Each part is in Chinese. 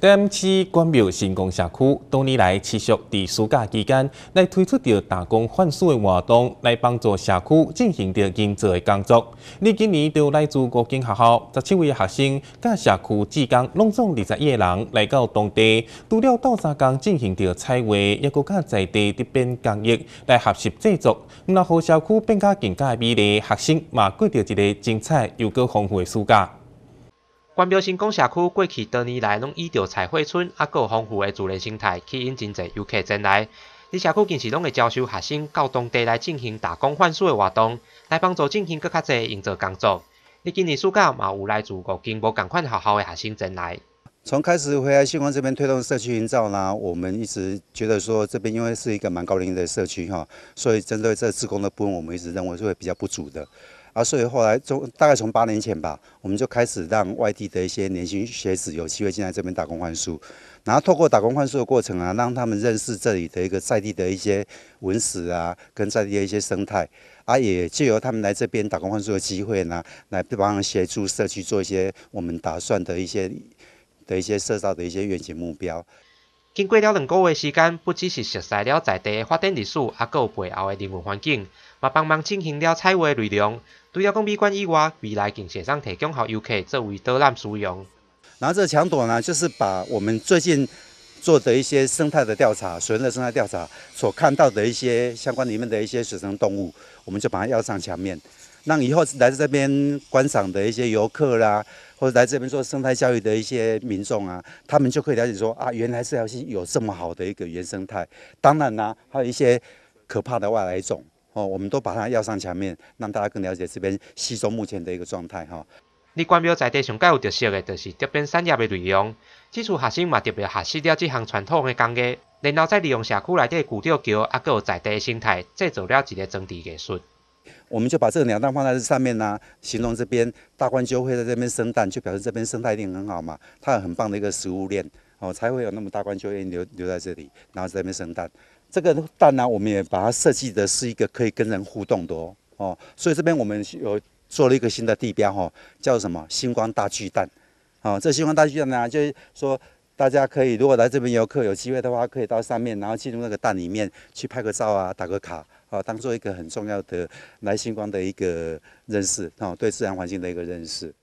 点市关庙新功社区多年来持续在暑假期间来推出着打工换宿的活动，来帮助社区进行着经济的工作。你今年着来自国境学校十七位学生，甲社区志工拢总二十一个人来到当地，除了斗三工进行着采抑也佮在地这边工业来学习制作，那让社区变加更加美丽。学生嘛过着一个精彩又搁丰富的暑假。关标新光社区过去多年来拢依照彩绘村啊，够丰富的自然生态，吸引真多游客前来。哩社区近是拢会招收学生到当地来进行打工换宿的活动，来帮助进行搁较侪营造工作。你今年暑假嘛有来自五间无共款学校的学生前来。从开始回来新光这边推动社区营造呢，我们一直觉得说这边因为是一个蛮高龄的社区哈，所以针对这自工的部分，我们一直认为是会比较不足的。啊，所以后来从大概从八年前吧，我们就开始让外地的一些年轻学子有机会进来这边打工换书，然后透过打工换书的过程啊，让他们认识这里的一个在地的一些文史啊，跟在地的一些生态，啊，也借由他们来这边打工换书的机会呢，来帮协助社区做一些我们打算的一些的一些社造的一些愿景目标。经过了两个月时间，不只是熟悉了在地的发展历史，啊，各有背后的人文环境。嘛，帮忙进行了彩绘内容，除了供美观以外，未来更想提供给游客作为展览使用。那这墙垛呢，就是把我们最近做的一些生态的调查，水生的生态调查所看到的一些相关里面的一些水生动物，我们就把它要上墙面。让以后来自这边观赏的一些游客啦，或者来这边做生态教育的一些民众啊，他们就可以了解说啊，原来这条是有这么好的一个原生态。当然啦，还有一些可怕的外来种。哦，我们都把它要上墙面，让大家更了解这边西周目前的一个状态哈。你观庙在地，上盖有特色的，就是这边产业的内容。基础学生嘛，特别学习了这项传统的工艺，然后再利用社区内底古吊桥，啊，佮有在地的生态，制作了一个整体艺术。我们就把这个鸟蛋放在这上面呢，形容这边大冠鸠会在这边生蛋，就表示这边生态链很好嘛，它有很棒的一个食物链。哦，才会有那么大罐鹫鹰留留在这里，然后在那边生蛋。这个蛋呢，我们也把它设计的是一个可以跟人互动的哦。哦，所以这边我们有做了一个新的地标哈，叫什么？星光大巨蛋。啊，这星光大巨蛋呢，就是说大家可以如果来这边游客有机会的话，可以到上面，然后进入那个蛋里面去拍个照啊，打个卡啊，当做一个很重要的来星光的一个认识啊，对自然环境的一个认识。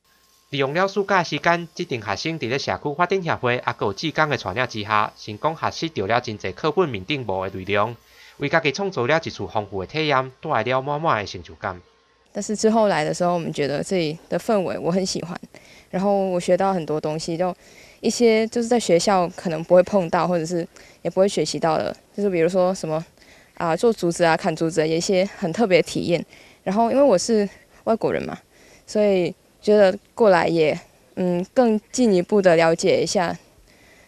利用了暑假时间，即群学生在社区发展协会啊，还有志工的传讲之下，成功学习到了真侪课本面顶无的内容，为家己创造了一处丰富的体验，带来了满满的成就感。但是之后来的时候，我们觉得这里的氛围我很喜欢，然后我学到很多东西，就一些就是在学校可能不会碰到，或者是也不会学习到的，就是比如说什么啊，做竹子啊，砍竹子，有一些很特别的体验。然后因为我是外国人嘛，所以。觉得过来也，嗯，更进一步的了解一下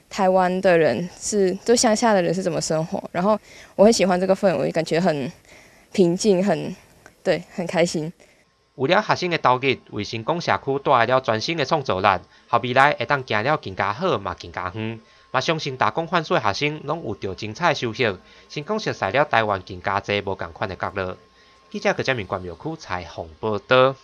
台湾的人是，就乡下的人是怎么生活。然后我很喜欢这个氛围，感觉很平静，很对，很开心。有了学生的投入，为成功社区带来了全新的创造力，好未来会当行了更加好，嘛更加远。嘛，相信打工换的学生，拢有着精彩收获。成功介绍了台湾更加多无同款的角落。记者郭正明关庙区采访报道。